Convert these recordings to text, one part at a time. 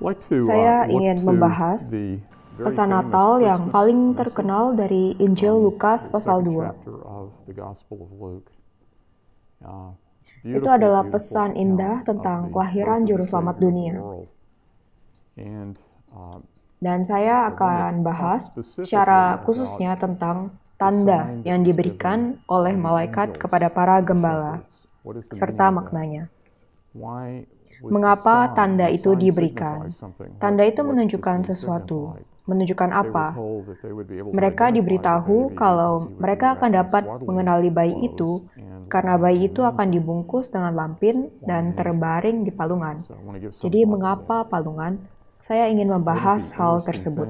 Uh, saya ingin membahas pesan Natal yang paling terkenal dari Injil Lukas pasal 2. Itu adalah pesan indah tentang kelahiran juru selamat dunia. Uh, Dan saya akan bahas secara khususnya tentang tanda yang diberikan oleh malaikat kepada para gembala serta maknanya mengapa tanda itu diberikan. Tanda itu menunjukkan sesuatu. Menunjukkan apa? Mereka diberitahu kalau mereka akan dapat mengenali bayi itu karena bayi itu akan dibungkus dengan lampin dan terbaring di palungan. Jadi mengapa palungan? Saya ingin membahas hal tersebut.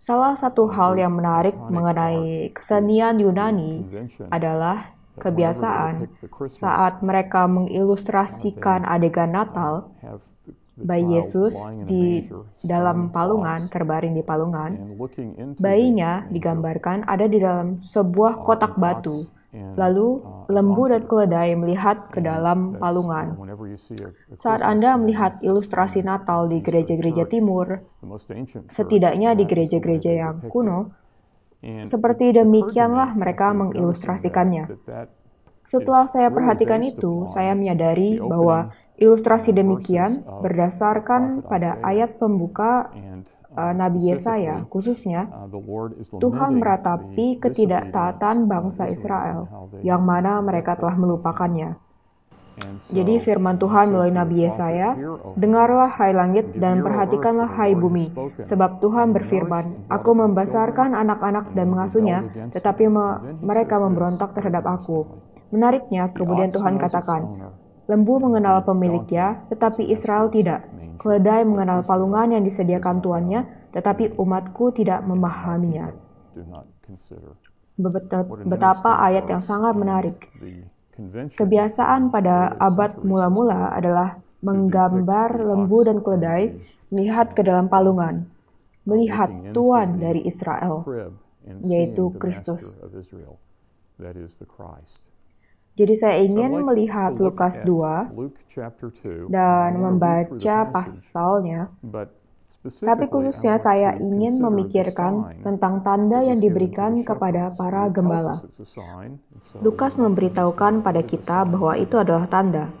Salah satu hal yang menarik mengenai kesenian Yunani adalah Kebiasaan, saat mereka mengilustrasikan adegan Natal, bayi Yesus di dalam palungan, terbaring di palungan, bayinya digambarkan ada di dalam sebuah kotak batu. Lalu uh, lembu dan keledai melihat ke dalam palungan. Saat Anda melihat ilustrasi Natal di gereja-gereja timur, setidaknya di gereja-gereja yang kuno, seperti demikianlah mereka mengilustrasikannya. Setelah saya perhatikan itu, saya menyadari bahwa ilustrasi demikian berdasarkan pada ayat pembuka uh, uh, Nabi Yesaya, khususnya uh, Tuhan meratapi ketidaktaatan bangsa Israel, yang mana mereka telah melupakannya. Jadi firman Tuhan melalui Nabi Yesaya, oh, Dengarlah hai langit dan perhatikanlah hai bumi, sebab Tuhan berfirman, Aku membesarkan anak-anak dan mengasuhnya, tetapi me mereka memberontak terhadap aku. Menariknya, kemudian Tuhan katakan, Lembu mengenal pemiliknya, tetapi Israel tidak. Keledai mengenal palungan yang disediakan tuannya, tetapi umatku tidak memahaminya. Betapa ayat yang sangat menarik. Kebiasaan pada abad mula-mula adalah menggambar lembu dan keledai melihat ke dalam palungan, melihat Tuhan dari Israel, yaitu Kristus. Jadi saya ingin melihat Lukas 2 dan membaca pasalnya, tapi khususnya saya ingin memikirkan tentang tanda yang diberikan kepada para gembala. Lukas memberitahukan pada kita bahwa itu adalah tanda.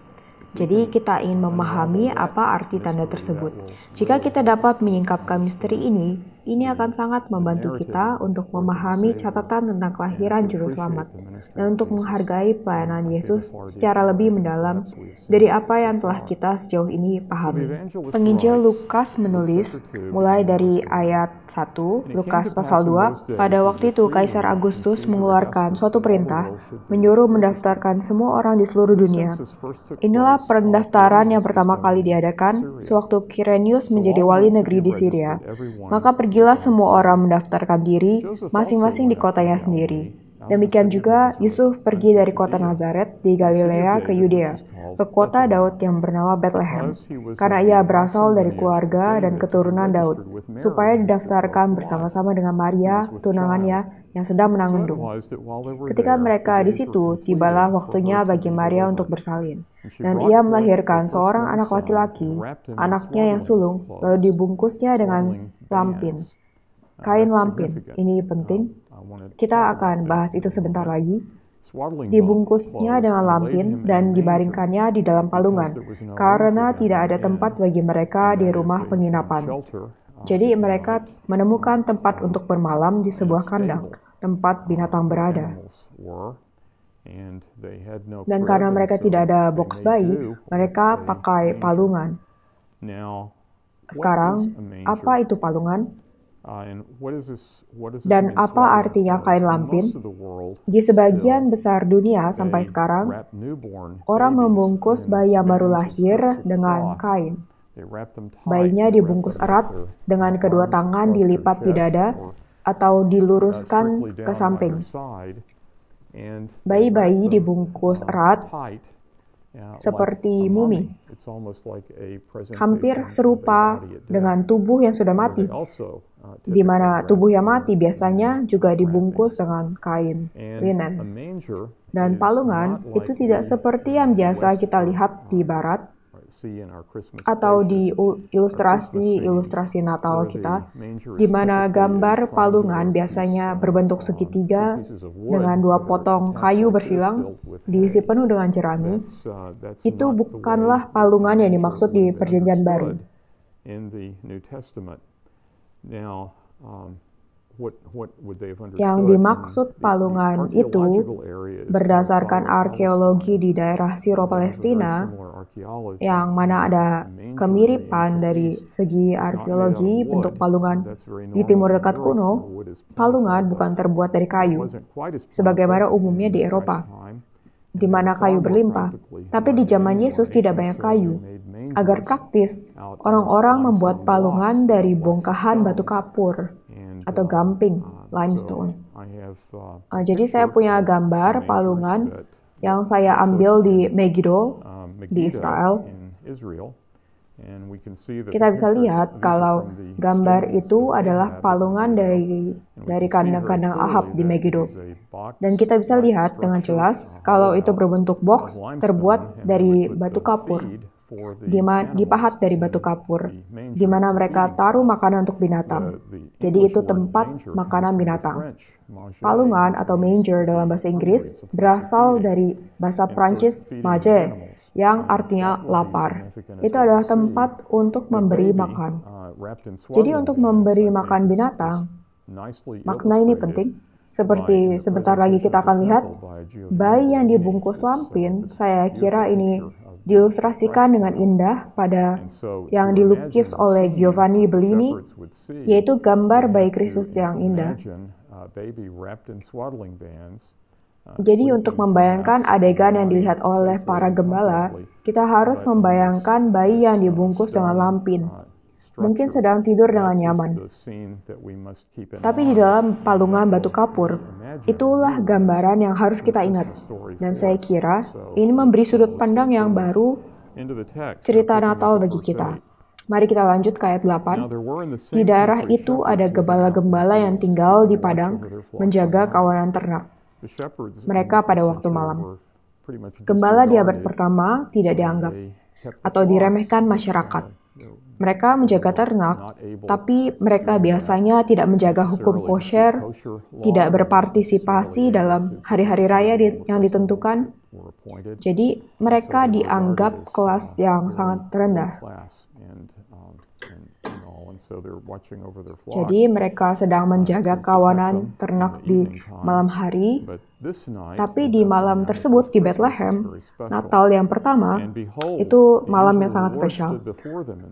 Jadi kita ingin memahami apa arti tanda tersebut. Jika kita dapat menyingkapkan misteri ini, ini iya. akan sangat iya, membantu kita untuk iya, memahami catatan tentang kelahiran Juru Selamat dan untuk menghargai pelayanan Yesus secara lebih mendalam dari apa yang telah kita sejauh ini pahami. Penginjil Lukas menulis mulai dari ayat 1, Lukas pasal 2, pada waktu itu Kaisar Agustus mengeluarkan suatu perintah menyuruh mendaftarkan semua orang di seluruh dunia. Inilah pendaftaran yang pertama kali diadakan sewaktu Kirenius menjadi wali negeri di Syria. Maka pergi pergilah semua orang mendaftarkan diri masing-masing di kotanya sendiri. Demikian juga Yusuf pergi dari kota Nazaret di Galilea ke Yudea, ke kota Daud yang bernama Bethlehem, karena ia berasal dari keluarga dan keturunan Daud, supaya didaftarkan bersama-sama dengan Maria, tunangannya, yang sedang menanggung Ketika mereka di situ, tibalah waktunya bagi Maria untuk bersalin. Dan ia melahirkan seorang anak laki-laki, anaknya yang sulung, lalu dibungkusnya dengan uh, lampin. Kain lampin, ini um, penting. Kita akan bahas itu sebentar lagi. Dibungkusnya dengan lampin dan dibaringkannya di dalam palungan, karena tidak ada tempat bagi mereka di rumah penginapan. Uh, Jadi mereka menemukan tempat untuk bermalam di sebuah kandang tempat binatang berada. Dan karena mereka tidak ada box bayi, mereka pakai palungan. Sekarang, apa itu palungan? Uh, Dan apa artinya kain lampin? Di sebagian besar dunia sampai sekarang, orang membungkus bayi yang baru lahir dengan kain. Bayinya dibungkus erat dengan kedua tangan dilipat di dada atau diluruskan ke samping. Bayi-bayi dibungkus uh, erat seperti mumi, hampir serupa dengan tubuh yang sudah mati, uh, di mana tubuh yang mati biasanya juga dibungkus dengan kain linen. Dan palungan itu tidak seperti yang biasa kita lihat di barat, atau di ilustrasi ilustrasi Natal kita, di mana gambar palungan biasanya berbentuk segitiga dengan dua potong kayu bersilang diisi penuh dengan jerami, uh, itu bukanlah palungan yang dimaksud di Perjanjian Baru. Yang dimaksud palungan itu berdasarkan arkeologi di daerah Siro Palestina yang mana ada kemiripan dari segi arkeologi bentuk palungan di timur dekat kuno, palungan bukan terbuat dari kayu, sebagaimana umumnya di Eropa, di mana kayu berlimpah. Tapi di zaman Yesus tidak banyak kayu. Agar praktis, orang-orang membuat palungan dari bongkahan batu kapur atau gamping ah, limestone. Uh, ah, jadi saya punya gambar palungan yang saya ambil di uh, Megiddo di Israel. Kita bisa lihat kalau gambar itu adalah palungan dari dari kandang-kandang Ahab di Megiddo. Dan kita bisa lihat dengan jelas kalau itu berbentuk box terbuat dari batu kapur di pahat dari batu kapur, di mana mereka taruh makanan untuk binatang. Jadi itu tempat makanan binatang. Palungan atau manger dalam bahasa Inggris berasal dari bahasa Prancis maje, yang artinya lapar. Itu adalah tempat untuk memberi makan. Uh, Jadi untuk memberi makan binatang, makna ini penting. Seperti sebentar lagi kita akan lihat, bayi yang dibungkus lampin, saya kira ini diilustrasikan dengan indah pada yang dilukis oleh Giovanni Bellini, yaitu gambar bayi Kristus yang indah. Jadi untuk membayangkan adegan yang dilihat oleh para gembala, kita harus membayangkan bayi yang dibungkus dengan lampin mungkin sedang tidur dengan nyaman. Tapi di dalam palungan batu kapur, itulah gambaran yang harus kita ingat. Dan saya kira ini memberi sudut pandang yang baru cerita Natal bagi kita. Mari kita lanjut ke ayat 8. Di daerah itu ada gembala-gembala yang tinggal di padang menjaga kawanan ternak. Mereka pada waktu malam. Gembala di abad pertama tidak dianggap atau diremehkan masyarakat. Mereka menjaga ternak, tapi mereka biasanya tidak menjaga hukum kosher, tidak berpartisipasi dalam hari-hari raya yang ditentukan. Jadi, mereka dianggap kelas yang um, sangat rendah. Um, Jadi, mereka sedang menjaga kawanan ternak di malam hari, tapi di malam tersebut di Bethlehem, Natal yang pertama, itu malam yang sangat spesial.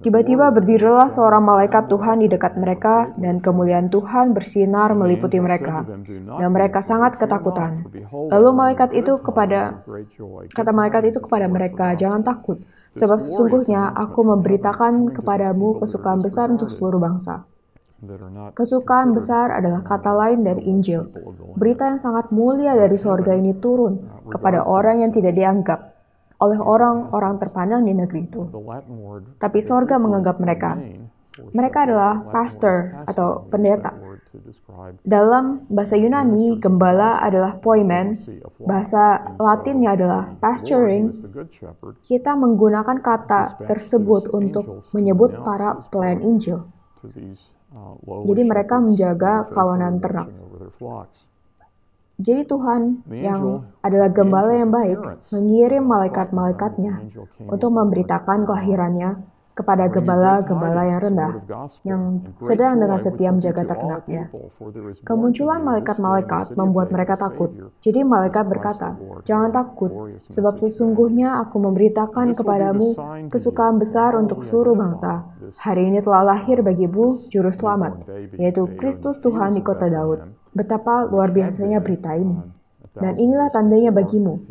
Tiba-tiba berdirilah seorang malaikat Tuhan di dekat mereka, dan kemuliaan Tuhan bersinar meliputi mereka, dan mereka sangat ketakutan. Lalu malaikat itu kepada kata malaikat itu kepada mereka, jangan takut, sebab sesungguhnya aku memberitakan kepadamu kesukaan besar untuk seluruh bangsa. Kesukaan besar adalah kata lain dari Injil. Berita yang sangat mulia dari sorga ini turun kepada orang yang tidak dianggap oleh orang-orang terpandang di negeri itu. Tapi sorga menganggap mereka. Mereka adalah pastor atau pendeta. Dalam bahasa Yunani, gembala adalah poimen. Bahasa uh, Latinnya adalah pasturing. Kita menggunakan kata tersebut untuk menyebut para pelayan Injil. Uh, Jadi mereka menjaga kawanan ternak. Jadi Tuhan yang adalah gembala yang baik mengirim malaikat-malaikatnya untuk memberitakan kelahirannya kepada gembala-gembala yang rendah, yang sedang dengan setia menjaga ternaknya. Kemunculan malaikat-malaikat membuat mereka takut. Jadi malaikat berkata, Jangan takut, sebab sesungguhnya aku memberitakan kepadamu kesukaan besar untuk seluruh bangsa. Hari ini telah lahir bagimu Juru Selamat, yaitu Kristus Tuhan di kota Daud. Betapa luar biasanya berita ini dan inilah tandanya bagimu.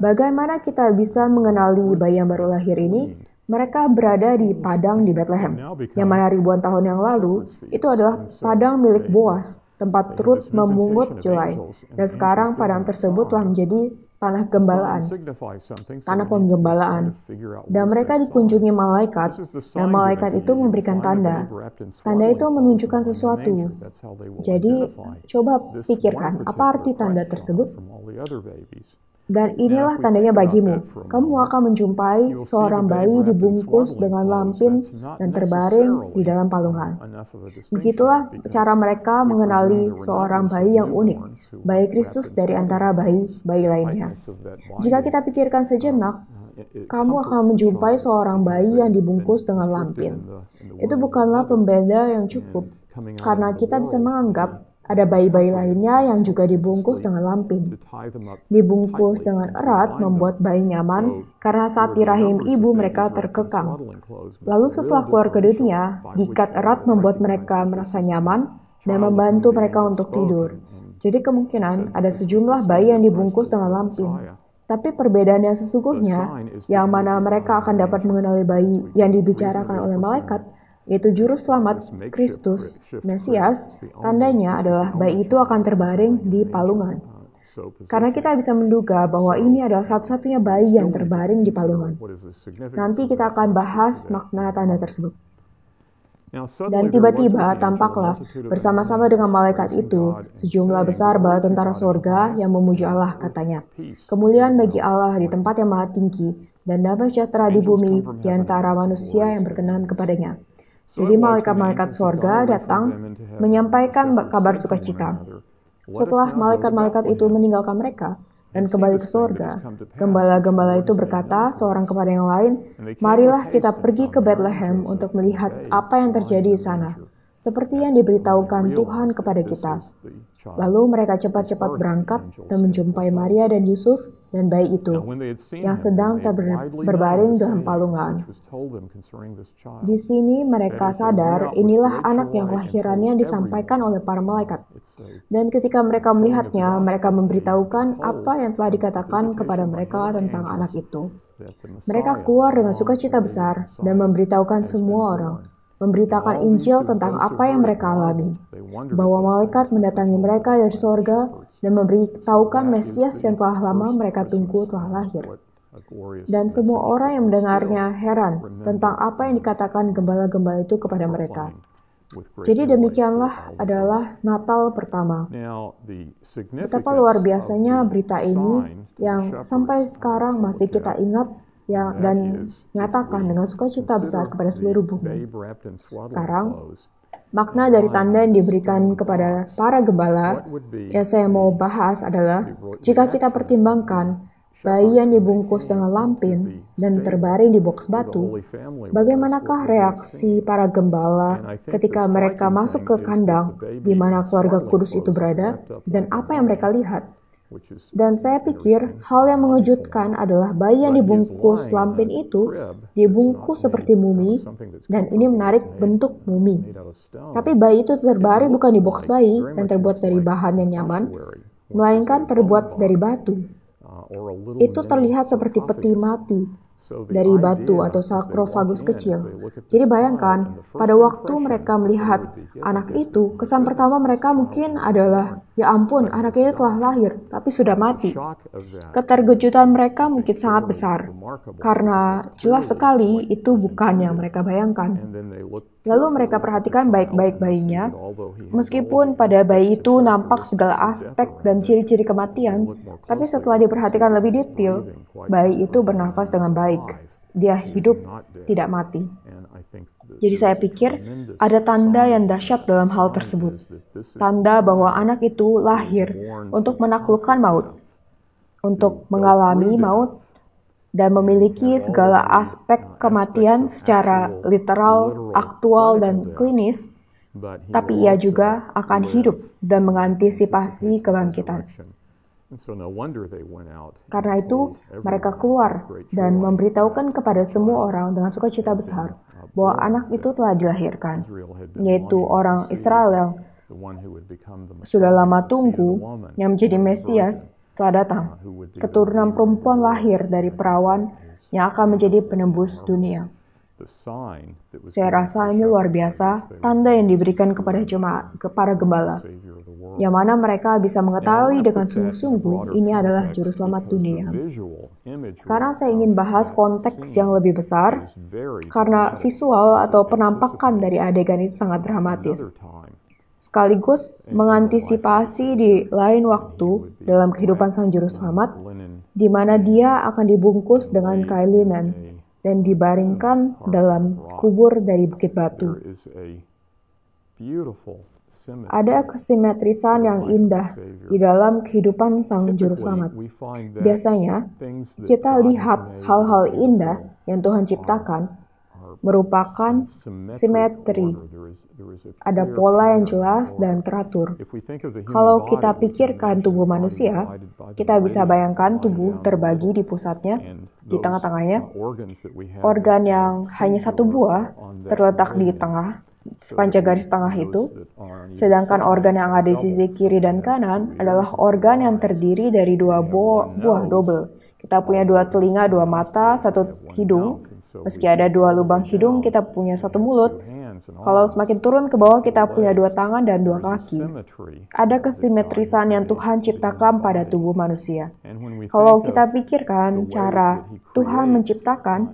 Bagaimana kita bisa mengenali bayi yang baru lahir ini? Mereka berada di padang di Bethlehem, yang mana ribuan tahun yang lalu itu adalah padang milik Boas, tempat Rut memungut jelai. Dan sekarang padang tersebut telah menjadi tanah gembalaan, tanah penggembalaan. Dan mereka dikunjungi malaikat, dan malaikat itu memberikan tanda. Tanda itu menunjukkan sesuatu. Jadi, coba pikirkan, apa arti tanda tersebut? Dan inilah tandanya bagimu. Kamu akan menjumpai seorang bayi dibungkus dengan lampin dan terbaring di dalam palungan. Begitulah cara mereka mengenali seorang bayi yang unik, bayi Kristus dari antara bayi-bayi lainnya. Jika kita pikirkan uh, sejenak, kamu akan menjumpai seorang bayi yang dibungkus dengan lampin. Itu bukanlah pembeda yang cukup, karena kita bisa menganggap ada bayi-bayi lainnya yang juga dibungkus dengan lampin. Dibungkus dengan erat membuat bayi nyaman karena saat di rahim ibu mereka terkekang. Lalu setelah keluar ke dunia, diikat erat membuat mereka merasa nyaman dan membantu mereka untuk tidur. Jadi kemungkinan ada sejumlah bayi yang dibungkus dengan lampin. Tapi perbedaannya yang sesungguhnya, yang mana mereka akan dapat mengenali bayi yang dibicarakan oleh malaikat, yaitu juru selamat Kristus Mesias, tandanya adalah bayi itu akan terbaring di palungan. Karena kita bisa menduga bahwa ini adalah satu-satunya bayi yang terbaring di palungan. Nanti kita akan bahas makna tanda tersebut. Dan tiba-tiba tampaklah bersama-sama dengan malaikat itu sejumlah besar bala tentara surga yang memuji Allah katanya. Kemuliaan bagi Allah di tempat yang maha tinggi dan damai sejahtera di bumi di antara manusia yang berkenan kepadanya. Jadi malaikat-malaikat sorga datang menyampaikan kabar sukacita. Setelah malaikat-malaikat itu meninggalkan mereka dan kembali ke sorga, gembala-gembala itu berkata seorang kepada yang lain, marilah kita pergi ke Bethlehem untuk melihat apa yang terjadi di sana, seperti yang diberitahukan Tuhan kepada kita. Lalu mereka cepat-cepat berangkat dan menjumpai Maria dan Yusuf dan bayi itu yang sedang berbaring dalam palungan. Di sini mereka sadar inilah anak yang kelahirannya disampaikan oleh para malaikat. Dan ketika mereka melihatnya, mereka memberitahukan apa yang telah dikatakan kepada mereka tentang anak itu. Mereka keluar dengan sukacita besar dan memberitahukan semua orang memberitakan Injil tentang apa yang mereka alami, bahwa malaikat mendatangi mereka dari sorga dan memberitahukan Mesias yang telah lama mereka tunggu telah lahir. Dan semua orang yang mendengarnya heran tentang apa yang dikatakan gembala-gembala itu kepada mereka. Jadi demikianlah adalah Natal pertama. Betapa luar biasanya berita ini yang sampai sekarang masih kita ingat ya, dan nyatakan dengan sukacita besar kepada seluruh bumi. Sekarang, makna dari tanda yang diberikan kepada para gembala yang saya mau bahas adalah jika kita pertimbangkan bayi yang dibungkus dengan lampin dan terbaring di box batu, bagaimanakah reaksi para gembala ketika mereka masuk ke kandang di mana keluarga kudus itu berada dan apa yang mereka lihat? Dan saya pikir hal yang mengejutkan adalah bayi yang dibungkus lampin itu dibungkus seperti mumi dan ini menarik bentuk mumi. Tapi bayi itu terbaring bukan di box bayi dan terbuat dari bahan yang nyaman, melainkan terbuat dari batu. Uh, itu terlihat seperti peti mati dari batu atau sakrofagus kecil. Jadi bayangkan, pada waktu mereka melihat anak itu, kesan pertama mereka mungkin adalah, ya ampun, anak ini telah lahir, tapi sudah mati. Keterkejutan mereka mungkin sangat besar, karena jelas sekali itu bukan yang mereka bayangkan. Lalu mereka perhatikan baik-baik bayinya, meskipun pada bayi itu nampak segala aspek dan ciri-ciri kematian, tapi setelah diperhatikan lebih detail, bayi itu bernafas dengan baik. Dia hidup, tidak mati. Jadi saya pikir ada tanda yang dahsyat dalam hal tersebut. Tanda bahwa anak itu lahir untuk menaklukkan maut, untuk mengalami maut dan memiliki segala aspek kematian secara literal, aktual, dan klinis, tapi ia juga akan hidup dan mengantisipasi kebangkitan. Karena itu, mereka keluar dan memberitahukan kepada semua orang dengan sukacita besar bahwa anak itu telah dilahirkan, yaitu orang Israel yang sudah lama tunggu yang menjadi Mesias telah datang. Keturunan perempuan lahir dari perawan yang akan menjadi penembus dunia. Saya rasa ini luar biasa, tanda yang diberikan kepada jemaat, kepada gembala, yang mana mereka bisa mengetahui dengan sungguh-sungguh ini adalah juru selamat dunia. Sekarang saya ingin bahas konteks yang lebih besar, karena visual atau penampakan dari adegan itu sangat dramatis sekaligus mengantisipasi di lain waktu dalam kehidupan sang juru selamat, di mana dia akan dibungkus dengan kain linen dan dibaringkan dalam kubur dari bukit batu. Ada kesimetrisan yang indah di dalam kehidupan sang juru selamat. Biasanya, kita lihat hal-hal indah yang Tuhan ciptakan merupakan simetri. Ada pola yang jelas dan teratur. Kalau kita pikirkan tubuh manusia, kita bisa bayangkan tubuh terbagi di pusatnya, di tengah-tengahnya, organ yang hanya satu buah terletak di tengah, sepanjang garis tengah itu, sedangkan organ yang ada di sisi kiri dan kanan adalah organ yang terdiri dari dua buah, buah double. Kita punya dua telinga, dua mata, satu hidung, Meski ada dua lubang hidung, kita punya satu mulut. Kalau semakin turun ke bawah, kita punya dua tangan dan dua kaki. Ada kesimetrisan yang Tuhan ciptakan pada tubuh manusia. Kalau kita pikirkan cara Tuhan menciptakan,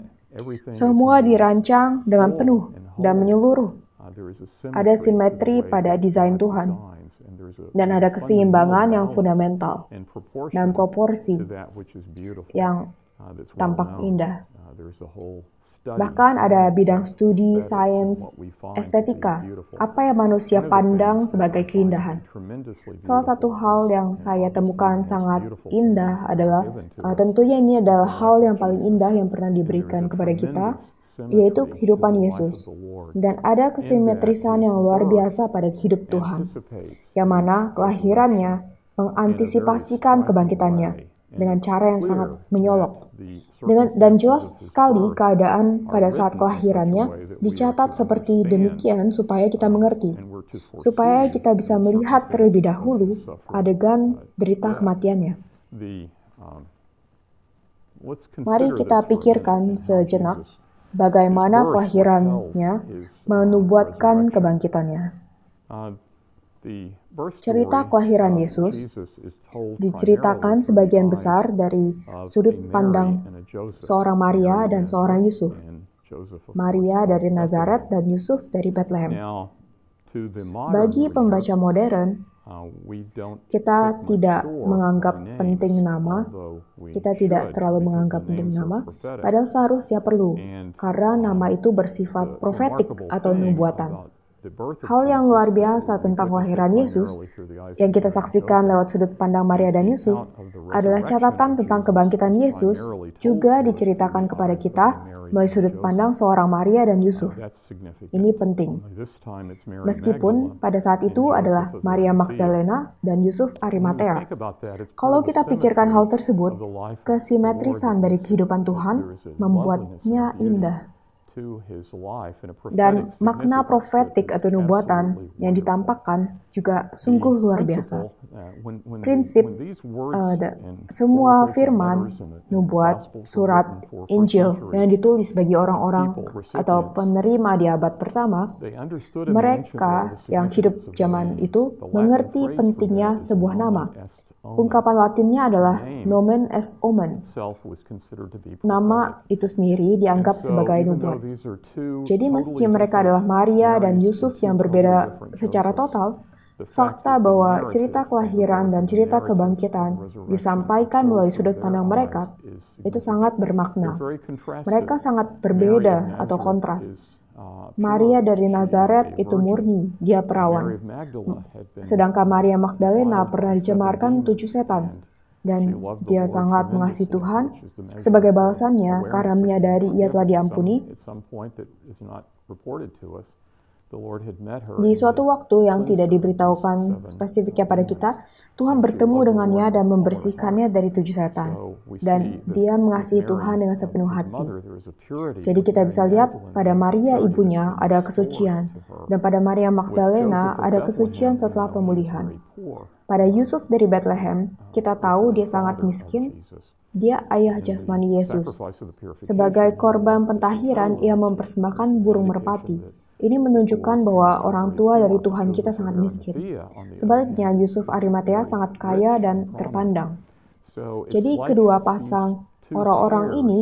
semua dirancang dengan penuh dan menyeluruh. Ah, ada simetri pada desain Tuhan, dan ada keseimbangan yang fundamental dan proporsi yang Uh, tampak indah. Uh, Bahkan ada bidang studi sains, estetika, apa yang manusia pandang sebagai keindahan. Salah satu hal yang saya temukan sangat indah adalah uh, tentunya ini adalah hal yang paling indah yang pernah diberikan kepada kita, yaitu kehidupan Yesus. Dan ada kesimetrisan yang luar biasa pada hidup Tuhan, yang mana kelahirannya mengantisipasikan kebangkitannya dengan iya, cara yang sangat menyolok. Dengan, dan jelas sekali keadaan pada saat kelahirannya dicatat seperti demikian supaya kita mengerti, supaya kita bisa melihat terlebih dahulu adegan derita kematiannya. Um, Mari kita pikirkan sejenak bagaimana kelahirannya uh, menubuatkan kebangkitannya. Uh, Cerita kelahiran uh, Yesus diceritakan sebagian besar dari uh, sudut pandang seorang Maria dan seorang Yusuf. Maria dari uh, Nazaret dan Yusuf dari Bethlehem. Bagi pembaca modern, kita tidak menganggap penting nama, kita tidak terlalu menganggap penting nama, padahal seharusnya perlu, karena nama itu bersifat profetik atau nubuatan. Hal yang luar biasa tentang kelahiran Yesus yang kita saksikan lewat sudut pandang Maria dan Yusuf adalah catatan tentang kebangkitan Yesus juga diceritakan kepada kita melalui sudut pandang seorang Maria dan Yusuf. Ini penting. Meskipun pada saat itu adalah Maria Magdalena dan Yusuf Arimatea. Kalau kita pikirkan hal tersebut, kesimetrisan dari kehidupan Tuhan membuatnya indah. Dan makna profetik atau nubuatan yang ditampakkan juga sungguh luar biasa. Uh, Prinsip uh, semua firman, nubuat, surat, Injil yang ditulis bagi orang-orang atau penerima di abad pertama, mereka yang hidup zaman itu mengerti pentingnya sebuah nama Oh. Ungkapan Latinnya adalah nomen es omen. Nama itu sendiri dianggap sebagai nubuat. Jadi meski mereka adalah Maria dan Yusuf yang berbeda secara total, fakta bahwa cerita kelahiran dan cerita kebangkitan disampaikan melalui sudut pandang mereka itu sangat bermakna. Mereka sangat berbeda atau kontras. Ah, Maria dari Nazaret itu murni, dia perawan. Hmm. Sedangkan Maria Magdalena pernah dicemarkan tujuh setan, dan dia sangat mengasihi Tuhan. Sebagai balasannya, karena menyadari ia telah diampuni, di suatu waktu yang tidak diberitahukan spesifiknya pada kita, Tuhan bertemu dengannya dan membersihkannya dari tujuh setan. Dan dia mengasihi Tuhan dengan sepenuh hati. Jadi kita bisa lihat pada Maria ibunya ada kesucian, dan pada Maria Magdalena ada kesucian setelah pemulihan. Pada Yusuf dari Bethlehem, kita tahu dia sangat miskin, dia ayah jasmani Yesus. Sebagai korban pentahiran, ia mempersembahkan burung merpati ini menunjukkan bahwa orang tua dari Tuhan kita sangat miskin. Sebaliknya, Yusuf Arimatea sangat kaya dan terpandang. Jadi, kedua pasang orang-orang ini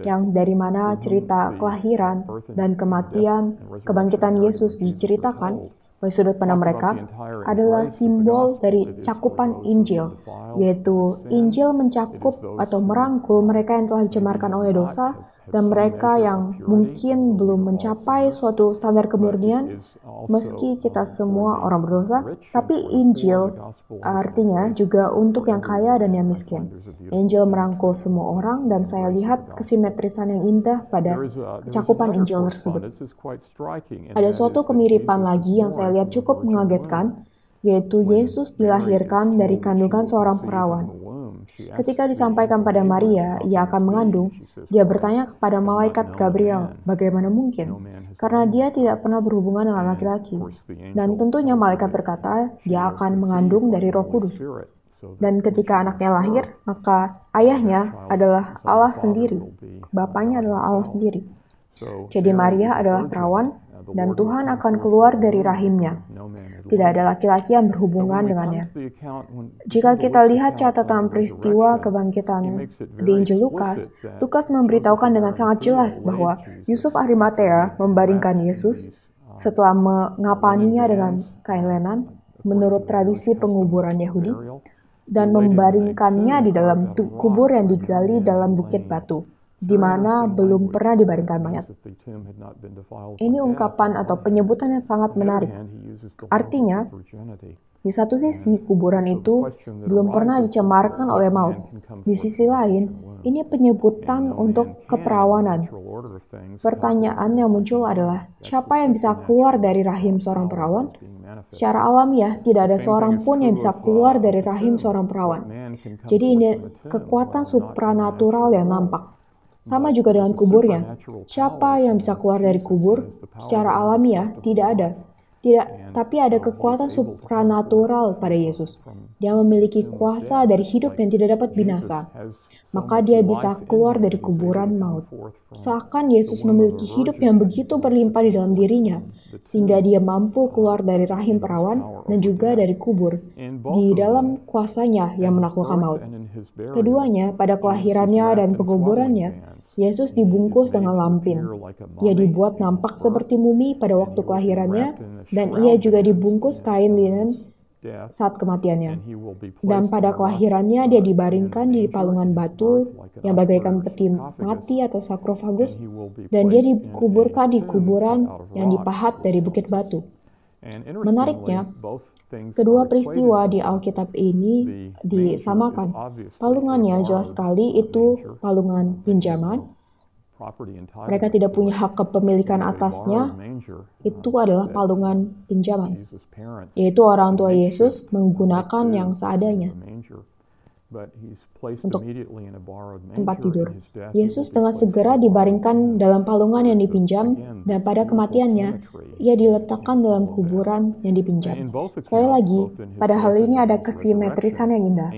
yang dari mana cerita kelahiran dan kematian kebangkitan Yesus diceritakan oleh sudut pandang mereka adalah simbol dari cakupan Injil, yaitu Injil mencakup atau merangkul mereka yang telah dicemarkan oleh dosa dan mereka yang mungkin belum mencapai suatu standar kemurnian, meski kita semua orang berdosa, tapi Injil artinya juga untuk yang kaya dan yang miskin. Injil merangkul semua orang dan saya lihat kesimetrisan yang indah pada cakupan Injil tersebut. Ada suatu kemiripan lagi yang saya lihat cukup mengagetkan, yaitu Yesus dilahirkan dari kandungan seorang perawan. Ketika disampaikan pada Maria, ia akan mengandung, dia bertanya kepada malaikat Gabriel, bagaimana mungkin? Karena dia tidak pernah berhubungan dengan laki-laki. Dan tentunya malaikat berkata, dia akan mengandung dari roh kudus. Dan ketika anaknya lahir, maka ayahnya adalah Allah sendiri. Bapaknya adalah Allah sendiri. Jadi Maria adalah perawan, dan Tuhan akan keluar dari rahimnya tidak ada laki-laki yang berhubungan dengannya. Jika kita lihat catatan peristiwa kebangkitan di Injil Lukas, Lukas memberitahukan dengan sangat jelas bahwa Yusuf Arimatea membaringkan Yesus uh, setelah mengapaninya dengan kain lenan menurut tradisi penguburan Yahudi dan membaringkannya di dalam kubur yang digali dalam bukit batu di mana belum pernah dibaringkan mayat. Ini ungkapan atau penyebutan yang sangat menarik. Artinya, di satu sisi kuburan itu belum pernah dicemarkan oleh maut. Di sisi lain, ini penyebutan untuk keperawanan. Pertanyaan yang muncul adalah, siapa yang bisa keluar dari rahim seorang perawan? Secara alamiah, ya, tidak ada seorang pun yang bisa keluar dari rahim seorang perawan. Jadi ini kekuatan supranatural yang nampak. Sama juga dengan kuburnya. Siapa yang bisa keluar dari kubur secara alamiah? Ya, tidak ada. Tidak, tapi ada kekuatan supranatural pada Yesus. Dia memiliki kuasa dari hidup yang tidak dapat binasa. Maka dia bisa keluar dari kuburan maut. Seakan Yesus memiliki hidup yang begitu berlimpah di dalam dirinya, sehingga dia mampu keluar dari rahim perawan dan juga dari kubur di dalam kuasanya yang menaklukkan maut. Keduanya, pada kelahirannya dan penguburannya, Yesus dibungkus dengan lampin. Ia dibuat nampak seperti mumi pada waktu kelahirannya dan ia juga dibungkus kain linen saat kematiannya. Dan pada kelahirannya dia dibaringkan di palungan batu yang bagaikan peti mati atau sakrofagus dan dia dikuburkan di kuburan yang dipahat dari bukit batu. Menariknya, kedua peristiwa di Alkitab ini disamakan. Palungannya jelas sekali itu palungan pinjaman, mereka tidak punya hak kepemilikan atasnya, itu adalah palungan pinjaman, yaitu orang tua Yesus menggunakan yang seadanya untuk tempat tidur. Yesus dengan segera dibaringkan dalam palungan yang dipinjam, dan pada kematiannya, ia diletakkan dalam kuburan yang dipinjam. Sekali lagi, pada hal ini ada kesimetrisan yang indah.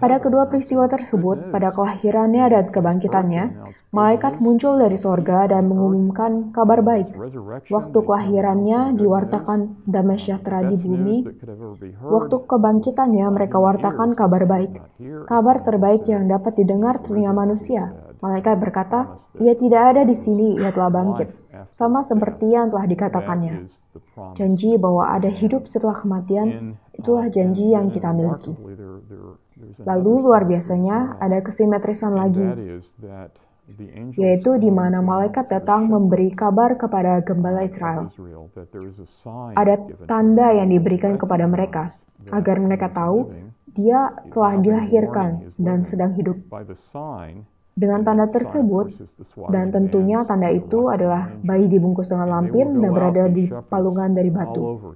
Pada kedua peristiwa tersebut, pada kelahirannya dan kebangkitannya, malaikat muncul dari sorga dan mengumumkan kabar baik. Waktu kelahirannya diwartakan damai sejahtera di bumi, waktu kebangkitannya mereka wartakan kabar baik, kabar terbaik yang dapat didengar telinga manusia. Malaikat berkata, "Ia tidak ada di sini, ia telah bangkit." Sama seperti yang telah dikatakannya. Janji bahwa ada hidup setelah kematian, itulah janji yang kita miliki. Lalu luar biasanya ada kesimetrisan lagi, yaitu di mana malaikat datang memberi kabar kepada gembala Israel. Ada tanda yang diberikan kepada mereka agar mereka tahu dia telah dilahirkan dan sedang hidup. Dengan tanda tersebut, dan tentunya tanda itu adalah bayi dibungkus dengan lampir dan berada di palungan dari batu.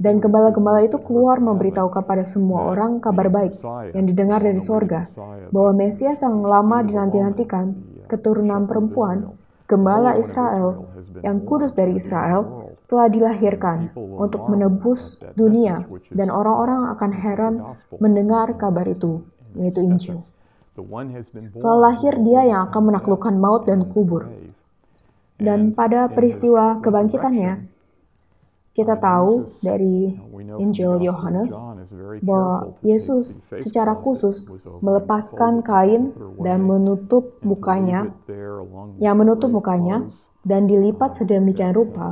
Dan gembala-gembala itu keluar memberitahu kepada semua orang kabar baik yang didengar dari sorga, bahwa Mesias yang lama dinanti-nantikan, keturunan perempuan, gembala Israel, yang kudus dari Israel, telah dilahirkan untuk menebus dunia, dan orang-orang akan heran mendengar kabar itu, yaitu Injil. Telah lahir dia yang akan menaklukkan maut dan kubur. Dan pada peristiwa kebangkitannya, kita tahu dari Injil Yohanes bahwa Yesus secara khusus melepaskan kain dan menutup mukanya, yang menutup mukanya dan dilipat sedemikian uh, rupa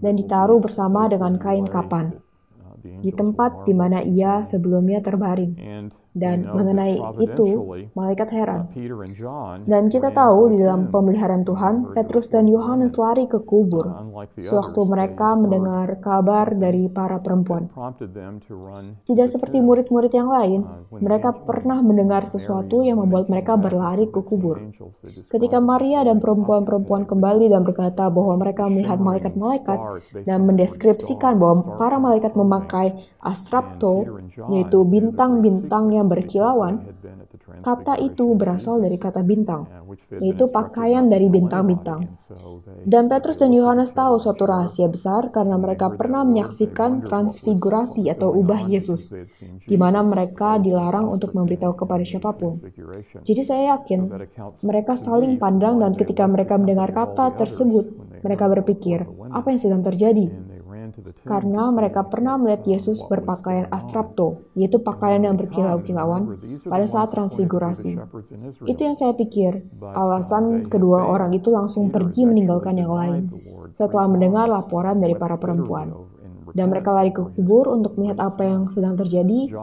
dan ditaruh bersama dengan kain kapan uh, di tempat di mana ia sebelumnya terbaring. Dan mengenai itu, uh, malaikat heran. Dan kita tahu di dalam pemeliharaan Tuhan, Petrus dan Yohanes lari ke kubur uh, sewaktu mereka mendengar kabar dari para perempuan. Tidak seperti murid-murid yang lain, uh, mereka pernah mendengar sesuatu yang membuat mereka berlari ke kubur. Ketika Maria dan perempuan-perempuan kembali dan berkata bahwa mereka melihat malaikat-malaikat dan mendeskripsikan bahwa para malaikat memakai astrapto, yaitu bintang-bintang yang yang berkilauan, kata itu berasal dari kata bintang, yaitu pakaian dari bintang-bintang. Dan Petrus dan Yohanes tahu suatu rahasia besar karena mereka pernah menyaksikan transfigurasi atau ubah Yesus, di mana mereka dilarang untuk memberitahu kepada siapapun. Jadi saya yakin mereka saling pandang dan ketika mereka mendengar kata tersebut, mereka berpikir, apa yang sedang terjadi? karena mereka pernah melihat Yesus berpakaian astrapto, yaitu pakaian yang berkilau-kilauan pada saat transfigurasi. Itu yang saya pikir, alasan kedua orang itu langsung pergi meninggalkan yang lain setelah mendengar laporan dari para perempuan. Dan mereka lari ke kubur untuk melihat apa yang sedang terjadi,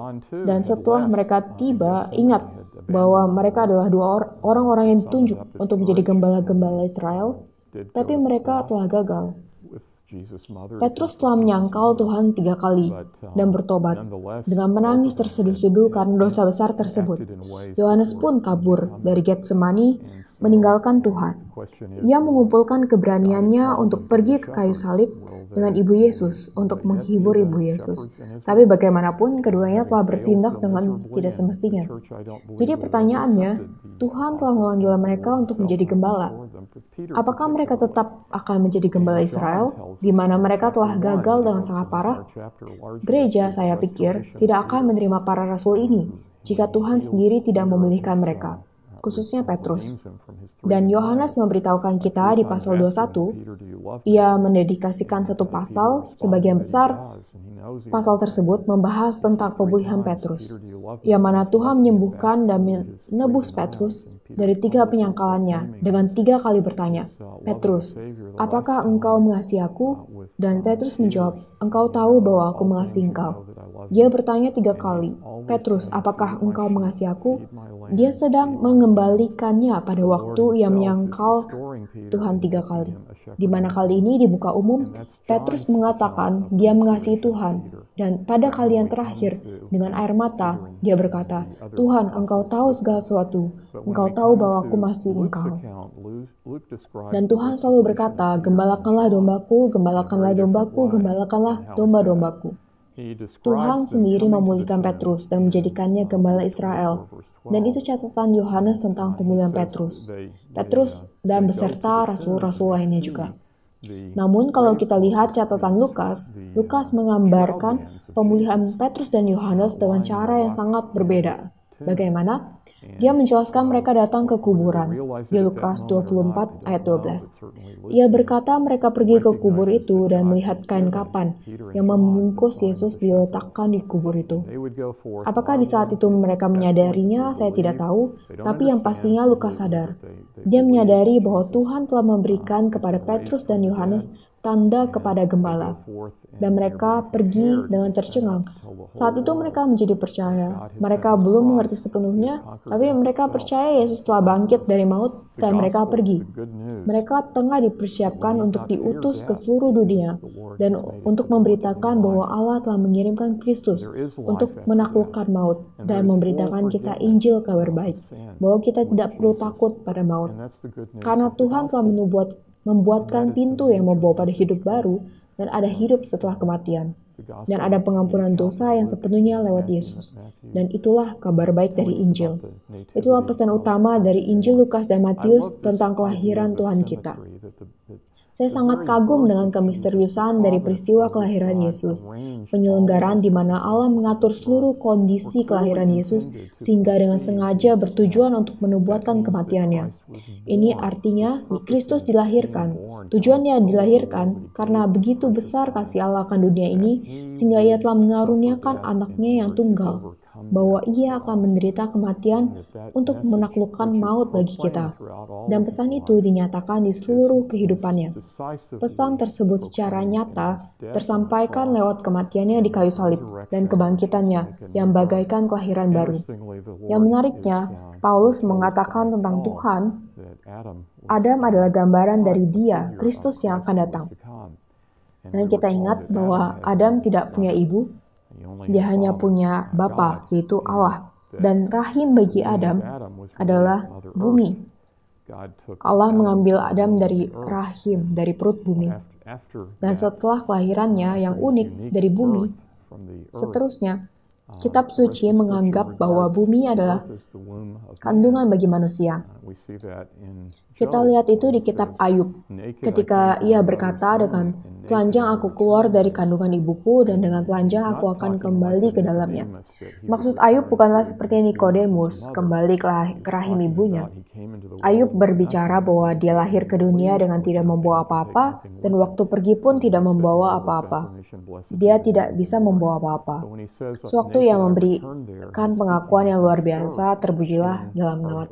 dan setelah mereka tiba, ingat bahwa mereka adalah dua orang-orang yang ditunjuk untuk menjadi gembala-gembala Israel, tapi mereka telah gagal. Petrus telah menyangkal Tuhan tiga kali um, dan bertobat dengan menangis terseduh-seduh karena dosa besar tersebut. Yohanes pun kabur dari Getsemani meninggalkan Tuhan. Ia mengumpulkan keberaniannya untuk pergi ke kayu salib dengan Ibu Yesus untuk menghibur Ibu Yesus. Tapi bagaimanapun, keduanya telah bertindak dengan tidak semestinya. Jadi pertanyaannya, Tuhan telah memanggil mereka untuk menjadi gembala. Apakah mereka tetap akan menjadi gembala Israel, di mana mereka telah gagal dengan sangat parah? Gereja, saya pikir, tidak akan menerima para rasul ini jika Tuhan sendiri tidak memulihkan mereka khususnya Petrus. Dan Yohanes memberitahukan kita di pasal 21, ia mendedikasikan satu pasal, sebagian besar pasal tersebut membahas tentang pemulihan Petrus, yang mana Tuhan menyembuhkan dan menebus Petrus dari tiga penyangkalannya dengan tiga kali bertanya, Petrus, apakah engkau mengasihi aku? Dan Petrus menjawab, engkau tahu bahwa aku mengasihi engkau. Dia bertanya tiga kali, Petrus, apakah engkau mengasihi aku? Dia sedang mengembalikannya pada waktu yang menyangkal Tuhan tiga kali. Di mana kali ini dibuka umum, Petrus mengatakan dia mengasihi Tuhan. Dan pada kali yang terakhir, dengan air mata, dia berkata, Tuhan, engkau tahu segala sesuatu. Engkau tahu bahwa aku masih engkau. Dan Tuhan selalu berkata, gembalakanlah dombaku, gembalakanlah dombaku, gembalakanlah domba-dombaku. Tuhan sendiri memulihkan Petrus dan menjadikannya gembala Israel. Dan itu catatan Yohanes tentang pemulihan Petrus. Uh, Petrus dan beserta rasul-rasul lainnya juga. Namun kalau kita lihat catatan Lukas, Lukas menggambarkan pemulihan Petrus dan Yohanes dengan cara yang sangat berbeda. Bagaimana? Iya. Dia menjelaskan mereka datang ke kuburan, di Lukas 24 ayat 12. Ia berkata mereka pergi ke kubur itu dan melihat kain kapan yang membungkus Yesus diletakkan di kubur itu. Apakah di saat itu mereka menyadarinya, saya tidak tahu, tapi yang pastinya Lukas sadar. Dia menyadari bahwa Tuhan telah memberikan kepada Petrus dan Yohanes tanda kepada gembala. Dan mereka pergi dengan tercengang. Saat itu mereka menjadi percaya. Mereka belum mengerti sepenuhnya, tapi mereka percaya Yesus telah bangkit dari maut dan mereka pergi. Mereka tengah dipersiapkan untuk diutus ke seluruh dunia dan untuk memberitakan bahwa Allah telah mengirimkan Kristus untuk menaklukkan maut dan memberitakan kita Injil kabar baik bahwa kita tidak perlu takut pada maut karena Tuhan telah menubuat membuatkan pintu yang membawa pada hidup baru, dan ada hidup setelah kematian. Dan ada pengampunan dosa yang sepenuhnya lewat Yesus. Dan itulah kabar baik dari Injil. Itulah pesan utama dari Injil Lukas dan Matius tentang kelahiran Tuhan kita. Saya sangat kagum dengan kemisteriusan dari peristiwa kelahiran Yesus, penyelenggaraan di mana Allah mengatur seluruh kondisi kelahiran Yesus sehingga dengan sengaja bertujuan untuk menubuatkan kematiannya. Ini artinya Kristus dilahirkan. Tujuannya dilahirkan karena begitu besar kasih Allah akan dunia ini sehingga ia telah mengaruniakan anaknya yang tunggal bahwa ia akan menderita kematian untuk menaklukkan maut bagi kita. Dan pesan itu dinyatakan di seluruh kehidupannya. Pesan tersebut secara nyata tersampaikan lewat kematiannya di kayu salib dan kebangkitannya yang bagaikan kelahiran baru. Yang menariknya, uh, Paulus mengatakan tentang Tuhan, Adam adalah gambaran dari dia, Kristus yang akan datang. Dan kita ingat bahwa Adam tidak punya ibu, dia hanya punya Bapa, yaitu Allah. Dan rahim bagi Adam adalah bumi. Allah mengambil Adam dari rahim, dari perut bumi. Dan setelah kelahirannya yang unik dari bumi, seterusnya, uh, Kitab suci menganggap bahwa bumi adalah kandungan bagi manusia. Uh, Kita lihat itu di kitab Ayub, ketika ia berkata dengan Telanjang aku keluar dari kandungan ibuku dan dengan telanjang aku akan kembali ke dalamnya. Maksud Ayub bukanlah seperti Nikodemus kembali ke rahim ibunya. Ayub berbicara bahwa dia lahir ke dunia dengan tidak membawa apa-apa dan waktu pergi pun tidak membawa apa-apa. Dia tidak bisa membawa apa-apa. Sewaktu yang memberikan pengakuan yang luar biasa, terpujilah dalam nama,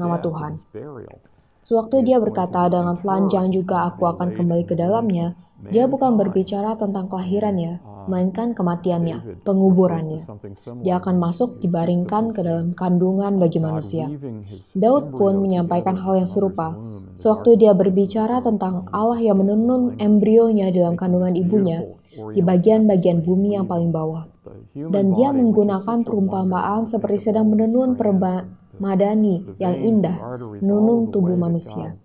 nama Tuhan. Sewaktu dia berkata, dengan telanjang juga aku akan kembali ke dalamnya, dia bukan berbicara tentang kelahirannya, ah, melainkan kematiannya, penguburannya. Dia akan masuk dibaringkan ke dalam kandungan bagi manusia. Daud pun menyampaikan hal yang serupa. Sewaktu dia berbicara tentang Allah yang menenun embrionya dalam kandungan ibunya, di bagian-bagian bumi yang paling bawah. Dan dia menggunakan perumpamaan seperti sedang menenun permadani yang indah, menenun tubuh manusia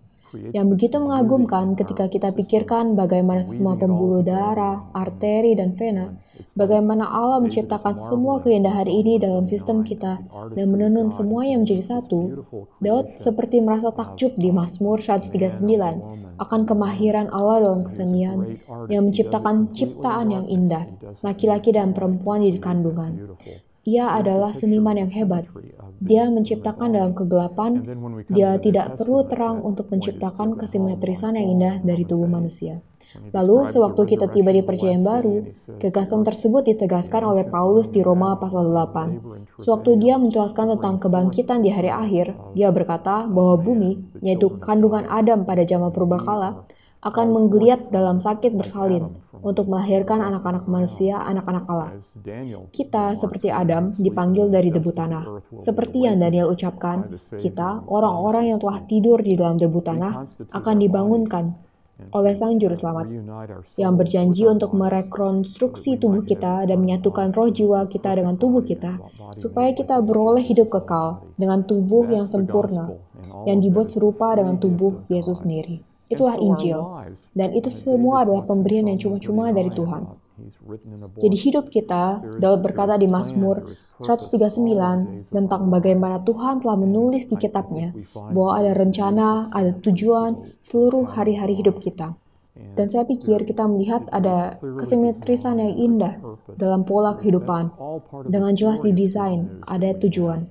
yang begitu mengagumkan ketika uh, kita pikirkan bagaimana semua pembuluh darah, arteri, dan vena, bagaimana Allah menciptakan semua keindahan ini dalam sistem kita dan menenun semuanya menjadi satu, Daud seperti merasa takjub di Mazmur 139 akan kemahiran Allah dalam kesenian yang menciptakan ciptaan yang indah, laki-laki dan perempuan di kandungan. Ia adalah seniman yang hebat. Dia menciptakan dalam kegelapan, dia tidak perlu terang untuk menciptakan kesimetrisan yang indah dari tubuh manusia. Lalu, sewaktu kita tiba di perjanjian baru, gagasan tersebut ditegaskan oleh Paulus di Roma pasal 8. Sewaktu dia menjelaskan tentang kebangkitan di hari akhir, dia berkata bahwa bumi, yaitu kandungan Adam pada zaman kala, akan menggeliat dalam sakit bersalin untuk melahirkan anak-anak manusia, anak-anak Allah. Kita, seperti Adam, dipanggil dari debu tanah. Seperti yang Daniel ucapkan, kita, orang-orang yang telah tidur di dalam debu tanah, akan dibangunkan oleh Sang Juru Selamat, yang berjanji untuk merekonstruksi tubuh kita dan menyatukan roh jiwa kita dengan tubuh kita, supaya kita beroleh hidup kekal dengan tubuh yang sempurna, yang dibuat serupa dengan tubuh Yesus sendiri. Itulah Injil. Dan itu semua adalah pemberian yang cuma-cuma dari Tuhan. Jadi hidup kita, Daud berkata di Mazmur 139 tentang bagaimana Tuhan telah menulis di kitabnya bahwa ada rencana, ada tujuan seluruh hari-hari hidup kita. Dan saya pikir kita melihat ada kesimetrisan yang indah dalam pola kehidupan. Dengan jelas didesain, ada tujuan.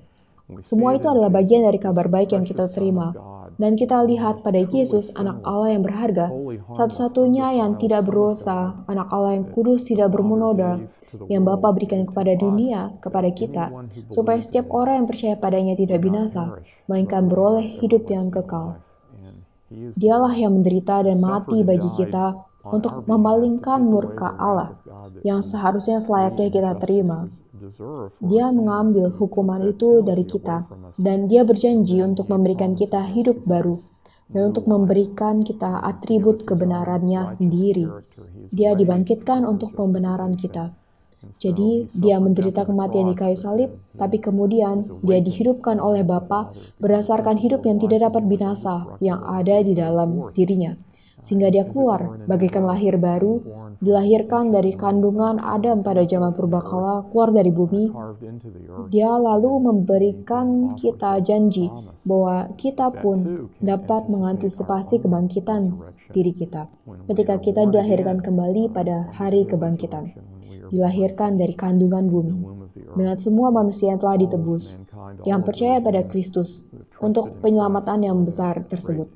Semua itu adalah bagian dari kabar baik yang kita terima dan kita lihat pada Yesus, anak Allah yang berharga, satu-satunya yang tidak berdosa, anak Allah yang kudus tidak bermunoda, yang Bapa berikan kepada dunia, kepada kita, supaya setiap orang yang percaya padanya tidak binasa, melainkan beroleh hidup yang kekal. Dialah yang menderita dan mati bagi kita, untuk memalingkan murka Allah yang seharusnya selayaknya kita terima. Dia mengambil hukuman itu dari kita, dan Dia berjanji untuk memberikan kita hidup baru dan untuk memberikan kita atribut kebenarannya sendiri. Dia dibangkitkan untuk pembenaran kita. Jadi, dia menderita kematian di kayu salib, tapi kemudian dia dihidupkan oleh Bapa berdasarkan hidup yang tidak dapat binasa yang ada di dalam dirinya sehingga dia keluar bagaikan lahir baru, dilahirkan dari kandungan Adam pada zaman purbakala, keluar dari bumi. Dia lalu memberikan kita janji bahwa kita pun dapat mengantisipasi kebangkitan diri kita ketika kita dilahirkan kembali pada hari kebangkitan. Dilahirkan dari kandungan bumi dengan semua manusia yang telah ditebus, yang percaya pada Kristus untuk penyelamatan yang besar tersebut.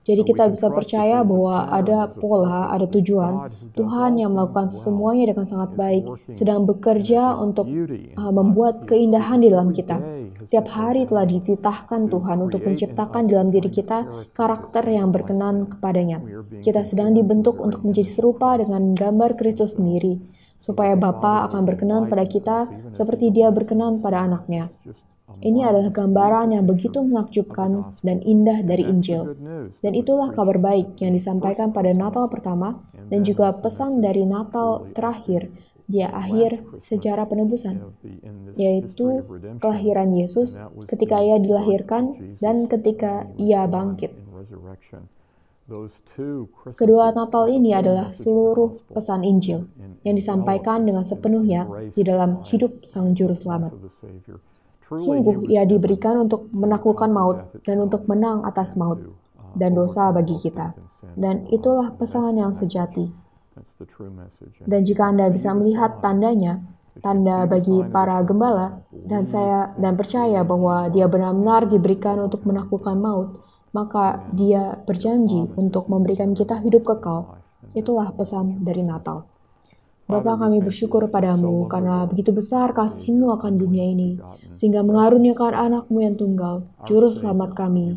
Jadi kita bisa percaya bahwa ada pola, ada tujuan. Tuhan yang melakukan semuanya dengan sangat baik, sedang bekerja untuk uh, membuat keindahan di dalam kita. Setiap hari telah dititahkan Tuhan untuk menciptakan dalam diri kita karakter yang berkenan kepadanya. Kita sedang dibentuk untuk menjadi serupa dengan gambar Kristus sendiri, supaya Bapa akan berkenan pada kita seperti dia berkenan pada anaknya. Ini adalah gambaran yang begitu menakjubkan dan indah dari Injil. Dan itulah kabar baik yang disampaikan pada Natal pertama dan juga pesan dari Natal terakhir di akhir sejarah penebusan, yaitu kelahiran Yesus ketika ia dilahirkan dan ketika ia bangkit. Kedua Natal ini adalah seluruh pesan Injil yang disampaikan dengan sepenuhnya di dalam hidup Sang Juru Selamat. Sungguh ia diberikan untuk menaklukkan maut dan untuk menang atas maut uh, dan dosa bagi kita. Dan uh, itulah pesan yang sejati. Dan jika Anda bisa melihat tandanya, tanda bagi para gembala, dan saya dan percaya bahwa dia benar-benar diberikan untuk menaklukkan maut, maka dia berjanji untuk memberikan kita hidup kekal. Itulah pesan dari Natal. Bapa kami bersyukur padamu karena begitu besar kasihmu akan dunia ini, sehingga mengaruniakan anakmu yang tunggal, juru selamat kami.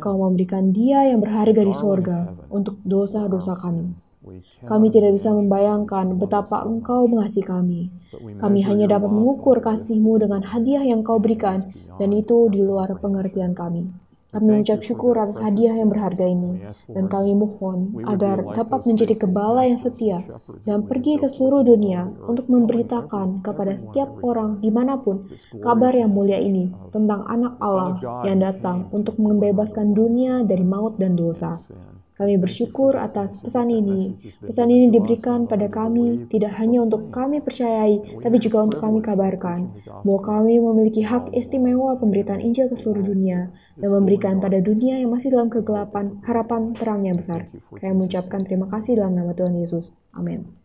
Kau memberikan dia yang berharga di sorga untuk dosa-dosa kami. Kami tidak bisa membayangkan betapa engkau mengasihi kami. Kami hanya dapat mengukur kasihmu dengan hadiah yang kau berikan, dan itu di luar pengertian kami. Kami mengucap syukur atas hadiah yang berharga ini, dan kami mohon agar dapat menjadi kebala yang setia dan pergi ke seluruh dunia untuk memberitakan kepada setiap orang dimanapun kabar yang mulia ini tentang anak Allah yang datang untuk membebaskan dunia dari maut dan dosa. Kami bersyukur atas pesan ini. Pesan ini diberikan pada kami tidak hanya untuk kami percayai, tapi juga untuk kami kabarkan bahwa kami memiliki hak istimewa pemberitaan Injil ke seluruh dunia dan memberikan pada dunia yang masih dalam kegelapan harapan terang yang besar. Kami mengucapkan terima kasih dalam nama Tuhan Yesus. Amin.